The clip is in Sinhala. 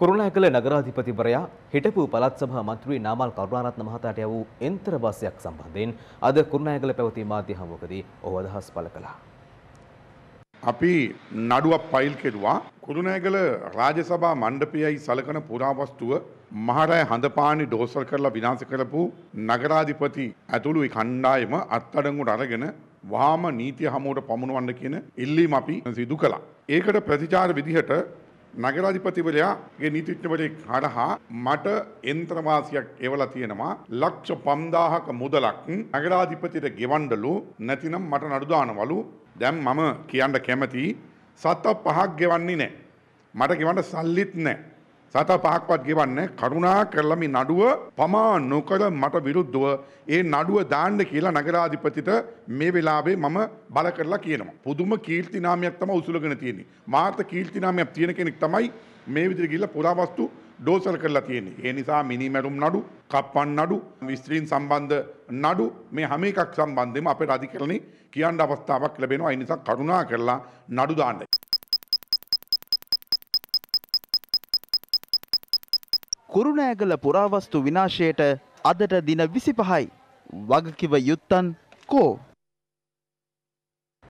කුරුණෑගල නගරාධිපතිවරයා හිටපු පළාත් සභා මන්ත්‍රී නාමල් කරුණාරත්න මහතාට යවූ එන්තර බස්යක් සම්බන්ධයෙන් අද කුරුණෑගල පැවති මාධ්‍ය හමුවකදී ඔහු අදහස් පළ කළා. අපි නඩුවක් පයිල් කෙරුවා කුරුණෑගල රාජසභා මණ්ඩපයයි සලකන පුරාවස්තුව මහරය හඳපානි ඩෝසල් කරලා විනාශ කරපු නගරාධිපති ඇතුළු කණ්ඩායම අත්අඩංගුවට අරගෙන වහාම නීතිය හමුවට පමුණුවන්න කියන ඉල්ලීම අපි සිදු කළා. ඒකට ප්‍රතිචාර විදිහට නගරාධිපතිවරයාගේ නීතිඥවරයෙක් හරහා මට එන්ත්‍රවාසියක් එවලා තියෙනවා ලක්ෂ 5000ක මුදලක් නගරාධිපතිට ගෙවන්නලු නැතිනම් මට නඩු දානවලු දැන් මම කියන්න කැමති සත පහක් ගෙවන්නේ නැහැ මට ගෙවන්න සල්ලිත් නැහැ සත පහක්වත් ගෙවන්න කරුණා කරලා මේ නඩුව පමා නොකර මට විරුද්ධව ඒ නඩුව දාන්න කියලා නගරාධිපතිට මේ වෙලාවේ මම බල කරලා කියනවා. පුදුම කීර්ති නාමයක් තමයි උසුලගෙන තියෙන්නේ. මාර්ථ කීර්ති නාමයක් තියෙන කෙනෙක් තමයි මේ විදිහට ගිහිල්ලා පුරාවස්තු ඩෝසල් කරලා තියෙන්නේ. ඒ නිසා මිනිමැරුම් නඩු, කප්පන් නඩු, ස්ත්‍රීන් සම්බන්ධ නඩු මේ හැම එකක් සම්බන්ධයෙන්ම අපේ අධිකරණේ කියන්න අවස්ථාවක් ලැබෙනවා. ඒ නිසා කරුණා කරලා නඩු දාන්න. කුරුණෑගල පුරාවස්තු විනාශයට අදට දින 25යි. වගකිව යුත්තන් කෝ?